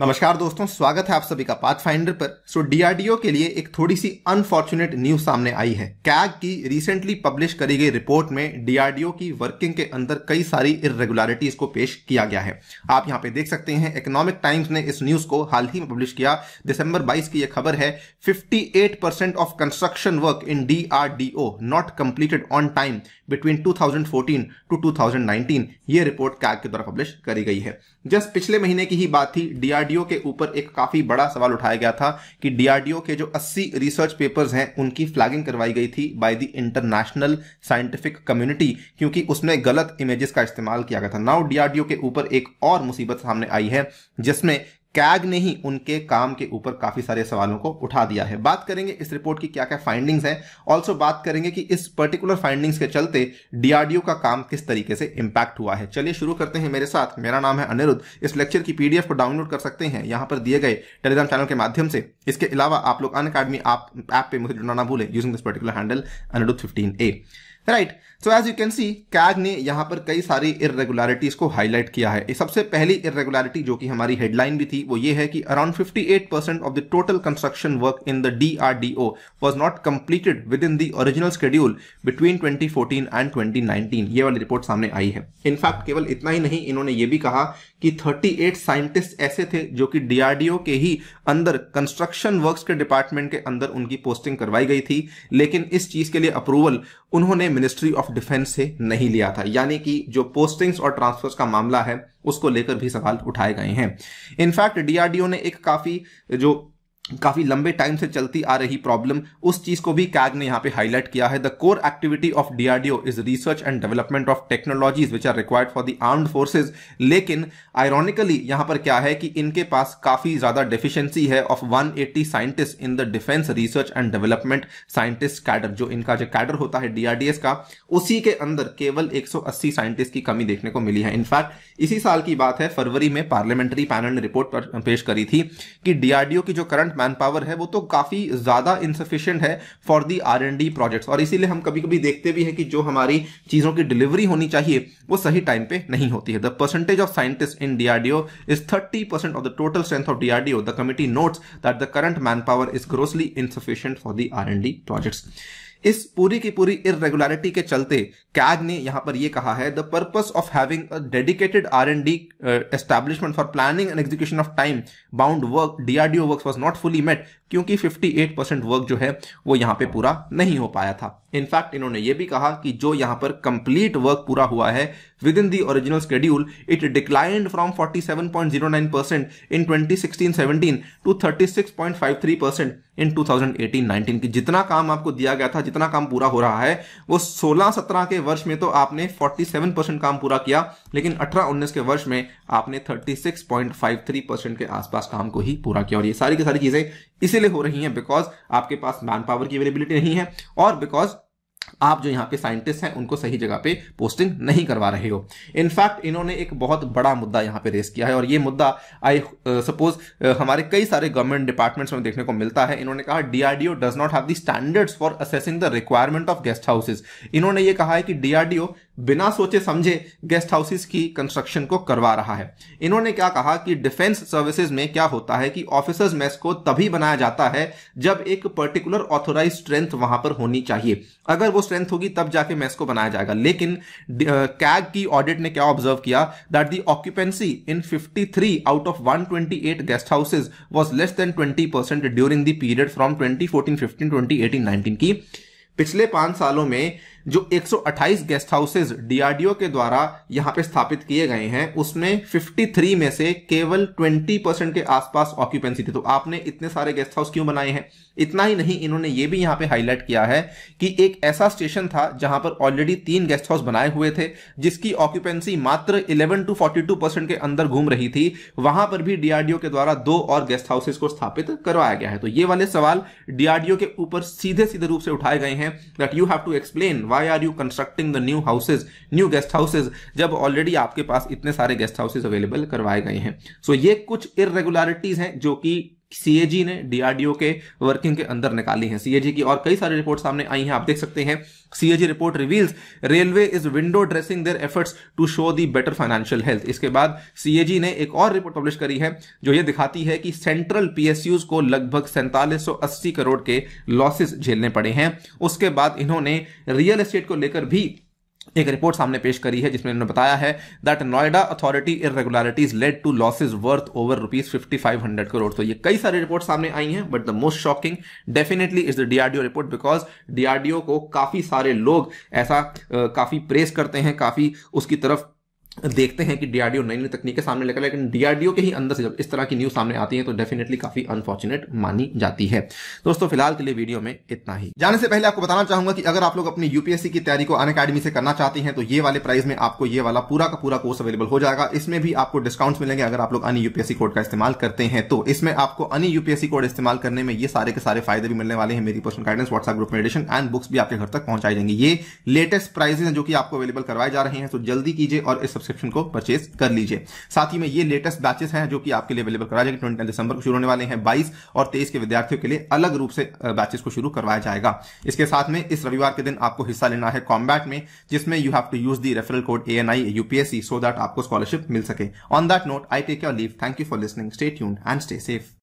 नमस्कार दोस्तों स्वागत है आप सभी का पाथ फाइंडर पर सो डीआरडीओ के लिए एक थोड़ी सी अनफॉर्चुनेट न्यूज सामने आई है कैग की रिसेंटली पब्लिश करी गई रिपोर्ट में डीआरडीओ की वर्किंग के अंदर कई सारी इरेगुलरिटीज को पेश किया गया है आप यहां पे देख सकते हैं इकोनॉमिक टाइम्स ने इस न्यूज को हाल ही में पब्लिश किया दिसंबर बाईस की यह खबर है fifty of construction work in DRDO not completed on time between two two two ये रिपोर्ट कैग के द्वारा पब्लिश करी गई है जस्ट पिछले महीने की ही बात थी डीआर डीआरडीओ के ऊपर एक काफी बड़ा सवाल उठाया गया था कि डीआरडीओ के जो 80 रिसर्च पेपर्स हैं उनकी फ्लैगिंग करवाई गई थी by the international scientific community क्योंकि उसमें गलत इमेजेस का इस्तेमाल किया गया था नाउ डीआरडीओ के ऊपर एक और मुसीबत सामने आई है जिसमें कैग ने ही उनके काम के ऊपर काफी सारे सवालों को उठा दिया है बात करेंगे इस रिपोर्ट की क्या क्या फाइंडिंग्स हैं ऑल्सो बात करेंगे कि इस पर्टिकुलर फाइंडिंग्स के चलते डीआरडीओ का काम किस तरीके से इंपैक्ट हुआ है चलिए शुरू करते हैं मेरे साथ मेरा नाम है अनिरुद्ध इस लेक्चर की पीडीएफ को डाउनलोड कर सकते हैं यहाँ पर दिए गए टेलीग्राम चैनल के माध्यम से इसके अलावा आप लोग अन अकेडमी ऐप पे मुझे जुड़ना ना भूलें using this particular handle Anirudh fifteen A right so as you can see CAG ने यहां पर कई सारी इरेगुलरिटीज को हाईलाइट किया है सबसे पहली इरेगुलरिटी जो कि हमारी हेडलाइन भी थी वो ये है कि around 58 percent of the total construction work in the D R D O was not completed within the original schedule between 2014 and 2019 ये वाली रिपोर्ट सामने आई है इनफैक्ट केवल इतना ही नहीं इन्होंने ये भी कहा कि 38 साइंटिस्ट ऐसे थे जो कि डीआरडीओ के ही अंदर कंस्ट्रक्शन वर्क्स के डिपार्टमेंट के अंदर उनकी पोस्टिंग करवाई गई थी लेकिन इस चीज के लिए अप्रूवल उन्होंने मिनिस्ट्री ऑफ ऑफ डिफेंस से नहीं लिया था यानी कि जो पोस्टिंग्स और ट्रांसफर्स का मामला है उसको लेकर भी सवाल उठाए गए हैं इनफैक्ट डीआरडीओ ने एक काफी जो काफ़ी लंबे टाइम से चलती आ रही प्रॉब्लम उस चीज़ को भी कैग ने यहाँ पे हाईलाइट किया है the core activity of DRDO is research and development of technologies which are required for the armed forces लेकिन आयरॉनिकली यहां पर क्या है कि इनके पास काफ़ी ज़्यादा डिफिशियंसी है of 180 scientist in the defence research and development scientist cadre जो इनका जो कैडर होता है डीआरडीएस का उसी के अंदर केवल एक साइंटिस्ट की कमी देखने को मिली है इनफैक्ट इसी साल की बात है फरवरी में पार्लियामेंट्री पैनल ने रिपोर्ट पेश करी थी कि डीआरडीओ की जो करंट मैन पावर है वो तो काफ़ी ज़्यादा इनसफिशेंट है for the R and D projects और इसीलिए हम कभी कभी देखते भी हैं कि जो हमारी चीज़ों की डिलीवरी होनी चाहिए वो सही टाइम पे नहीं होती है the percentage of scientist in DRDO is thirty percent of the total strength of DRDO the committee notes that the current manpower is grossly insufficient for the R and D projects इस पूरी की पूरी irregularity के चलते CAG ने यहां पर यह कहा है the purpose of having a dedicated R and D establishment for planning and execution of time bound work DRDO work was not fully met क्योंकि 58 परसेंट वर्क जो है वो यहाँ पे पूरा नहीं हो पाया था इनफैक्ट इन्होंने ये भी कहा कि जो यहाँ पर कंप्लीट वर्क पूरा हुआ है within the original schedule it declined from 47.09 percent in 2016-17 to 36.53 percent in 2018-19 की जितना काम आपको दिया गया था जितना काम पूरा हो रहा है वो 16-17 के वर्ष में तो आपने 47 परसेंट काम पूरा किया लेकिन 18-19 के वर्ष में आपने 36.53 परसेंट के आसपास काम को ही पूरा किया और ये सारी की सारी चीजें इसीलिए हो रही है बिकॉज आपके पास मैन पावर की अवेलेबिलिटी नहीं है और बिकॉज आप जो यहाँ पे साइंटिस्ट हैं उनको सही जगह पे पोस्टिंग नहीं करवा रहे हो इनफैक्ट इन्होंने एक बहुत बड़ा मुद्दा यहाँ पे रेस किया है और ये मुद्दा आई सपोज uh, uh, हमारे कई सारे गवर्नमेंट डिपार्टमेंट्स में देखने को मिलता है इन्होंने कहा DRDO does not have the standards for assessing the requirement of guest houses इन्होंने ये कहा है कि डीआरडीओ बिना सोचे समझे गेस्ट हाउसेस की कंस्ट्रक्शन को करवा रहा है इन्होंने क्या कहा कि डिफेंस सर्विसेज में क्या होता है कि ऑफिसर्स मेस को तभी बनाया जाता है जब एक पर्टिकुलर ऑथोराइज स्ट्रेंथ वहां पर होनी चाहिए अगर वो स्ट्रेंथ होगी तब जाके मेस को बनाया जाएगा लेकिन कैग uh, की ऑडिट ने क्या ऑब्जर्व किया that the occupancy in fifty out of one guest houses was less than twenty percent during the period from twenty 2014 15 2018 19 की पिछले पांच सालों में जो 128 गेस्ट हाउसेज डीआरडीओ के द्वारा यहाँ पे स्थापित किए गए हैं उसमें 53 में से केवल 20 परसेंट के आसपास ऑक्यूपेंसी थी तो आपने इतने सारे गेस्ट हाउस क्यों बनाए हैं इतना ही नहीं इन्होंने ये भी यहाँ पे हाईलाइट किया है कि एक ऐसा स्टेशन था जहां पर ऑलरेडी तीन गेस्ट हाउस बनाए हुए थे जिसकी ऑक्यूपेंसी मात्र इलेवन टू फोर्टी के अंदर घूम रही थी वहां पर भी डीआरडीओ के द्वारा दो और गेस्ट हाउसेज को स्थापित करवाया गया है तो ये वाले सवाल डीआरडीओ के ऊपर सीधे सीधे रूप से उठाए गए हैं that you have to explain why are you constructing the new houses new guest houses जब ऑलरेडी आपके पास इतने सारे गेस्ट हाउसेज अवेलेबल करवाए गए हैं सो so, ये कुछ इरेगुलरिटीज हैं जो कि सीएजी ने डीआरडीओ के वर्किंग के अंदर निकाली है सीएजी की और कई सारी रिपोर्ट सामने आई हैं आप देख सकते हैं CAG report reveals railway is window dressing their efforts to show the better financial health इसके बाद सीएजी ने एक और रिपोर्ट पब्लिश करी है जो ये दिखाती है कि सेंट्रल पीएसयूज को लगभग सैंतालीस करोड़ के लॉसेस झेलने पड़े हैं उसके बाद इन्होंने रियल एस्टेट को लेकर भी एक रिपोर्ट सामने पेश करी है जिसमें उन्होंने बताया है that Noida authority irregularities led to losses worth over rupees fifty five hundred crore तो ये कई सारी रिपोर्ट सामने आई हैं but the most shocking definitely is the DRDO report because DRDO को काफी सारे लोग ऐसा uh, काफी प्रेस करते हैं काफी उसकी तरफ देखते हैं कि डीआरडीओ नई नई तकनीकें सामने लेकर लेकिन डीआरडीओ के ही अंदर से जब इस तरह की न्यूज सामने आती है तो डेफिनेटली काफी अनफॉर्चुनेट मानी जाती है दोस्तों फिलहाल के लिए वीडियो में इतना ही जाने से पहले आपको बताना चाहूंगा कि अगर आप लोग अपनी यूपीएससी की तैयारी को अन अकेडमी से करना चाहते हैं तो ये वाले प्राइस में आपको ये वाला पूरा का पूरा कोर्स अवेलेबल हो जाएगा इसमें भी आपको डिस्काउंट मिलेंगे अगर आप लोग अन यूपीएससी कोड का इस्तेमाल करते हैं तो इसमें आपको अन यूपीएससी कोड इस्तेमाल करने में ये सारे के सारे फायदे भी मिलने वाले हैं मेरी पर्सनल गाइडेंस व्हाट्सएप ग्रुप में एडिशन एंड बुक्स भी आपके घर तक पहुंचाई जाएंगे ये लेटेस्ट प्राइजेस हैं जो कि आपको अवेलेबल करवाए जा रहे हैं तो जल्दी कीजिए और इस सब्सक्रिप्शन को परचेज कर लीजिए साथ ही में ये लेटेस्ट बैचेस हैं जो कि आपके लिए अवेलेबल करा जाएगा ट्वेंटी दिसंबर को शुरू होने वाले हैं बाईस और तेईस के विद्यार्थियों के लिए अलग रूप से बैचेस को शुरू करवाया जाएगा इसके साथ में इस रविवार के दिन आपको हिस्सा लेना है कॉम्बैट में जिसमें you have to use the referral code A N I UPSC so that आपको स्कॉलरशिप मिल सके on that note I take your leave thank you for listening stay tune and stay safe